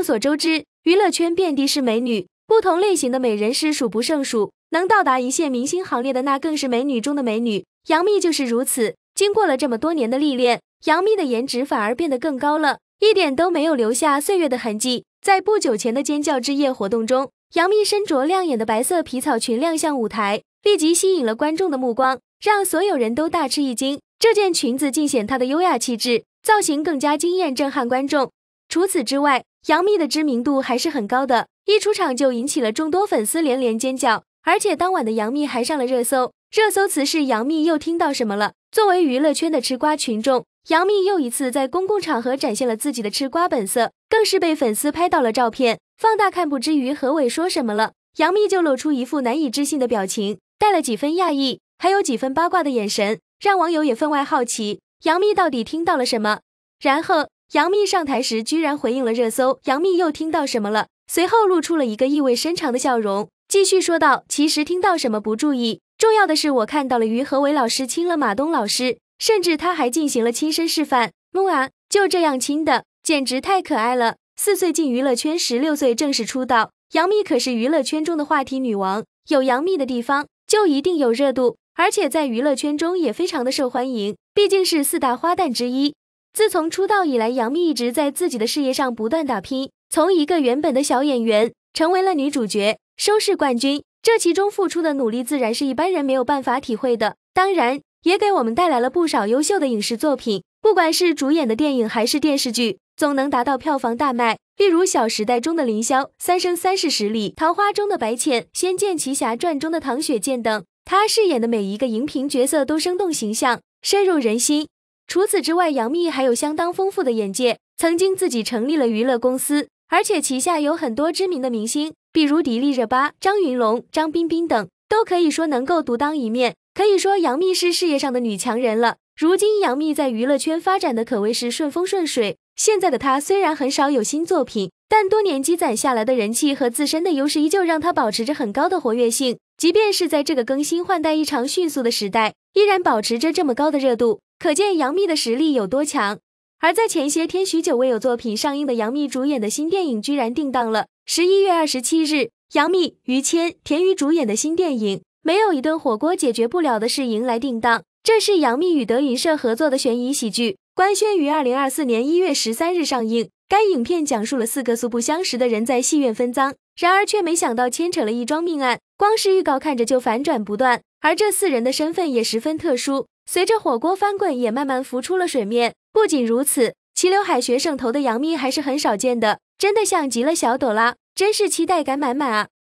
众所周知，娱乐圈遍地是美女，不同类型的美人是数不胜数。能到达一线明星行列的那更是美女中的美女。杨幂就是如此，经过了这么多年的历练，杨幂的颜值反而变得更高了，一点都没有留下岁月的痕迹。在不久前的尖叫之夜活动中，杨幂身着亮眼的白色皮草裙亮相舞台，立即吸引了观众的目光，让所有人都大吃一惊。这件裙子尽显她的优雅气质，造型更加惊艳震撼观众。除此之外，杨幂的知名度还是很高的，一出场就引起了众多粉丝连连尖叫。而且当晚的杨幂还上了热搜，热搜词是“杨幂又听到什么了”。作为娱乐圈的吃瓜群众，杨幂又一次在公共场合展现了自己的吃瓜本色，更是被粉丝拍到了照片。放大看不知于何伟说什么了，杨幂就露出一副难以置信的表情，带了几分讶异，还有几分八卦的眼神，让网友也分外好奇杨幂到底听到了什么。然后。杨幂上台时居然回应了热搜，杨幂又听到什么了？随后露出了一个意味深长的笑容，继续说道：“其实听到什么不注意，重要的是我看到了于和伟老师亲了马东老师，甚至他还进行了亲身示范，木啊，就这样亲的，简直太可爱了。”四岁进娱乐圈，十六岁正式出道，杨幂可是娱乐圈中的话题女王，有杨幂的地方就一定有热度，而且在娱乐圈中也非常的受欢迎，毕竟是四大花旦之一。自从出道以来，杨幂一直在自己的事业上不断打拼，从一个原本的小演员成为了女主角、收视冠军。这其中付出的努力，自然是一般人没有办法体会的。当然，也给我们带来了不少优秀的影视作品，不管是主演的电影还是电视剧，总能达到票房大卖。例如《小时代》中的凌霄，《三生三世十里桃花》中的白浅，《仙剑奇侠传》中的唐雪见等，她饰演的每一个荧屏角色都生动形象、深入人心。除此之外，杨幂还有相当丰富的眼界，曾经自己成立了娱乐公司，而且旗下有很多知名的明星，比如迪丽热巴、张云龙、张彬彬等，都可以说能够独当一面。可以说，杨幂是事业上的女强人了。如今，杨幂在娱乐圈发展的可谓是顺风顺水。现在的她虽然很少有新作品，但多年积攒下来的人气和自身的优势，依旧让她保持着很高的活跃性。即便是在这个更新换代异常迅速的时代，依然保持着这么高的热度。可见杨幂的实力有多强。而在前些天，许久未有作品上映的杨幂主演的新电影居然定档了。十一月二十七日，杨幂、于谦、田雨主演的新电影，没有一顿火锅解决不了的事，迎来定档。这是杨幂与德云社合作的悬疑喜剧，官宣于二零二四年一月十三日上映。该影片讲述了四个素不相识的人在戏院分赃，然而却没想到牵扯了一桩命案。光是预告看着就反转不断。而这四人的身份也十分特殊，随着火锅翻滚，也慢慢浮出了水面。不仅如此，齐刘海学生头的杨幂还是很少见的，真的像极了小朵拉，真是期待感满满啊！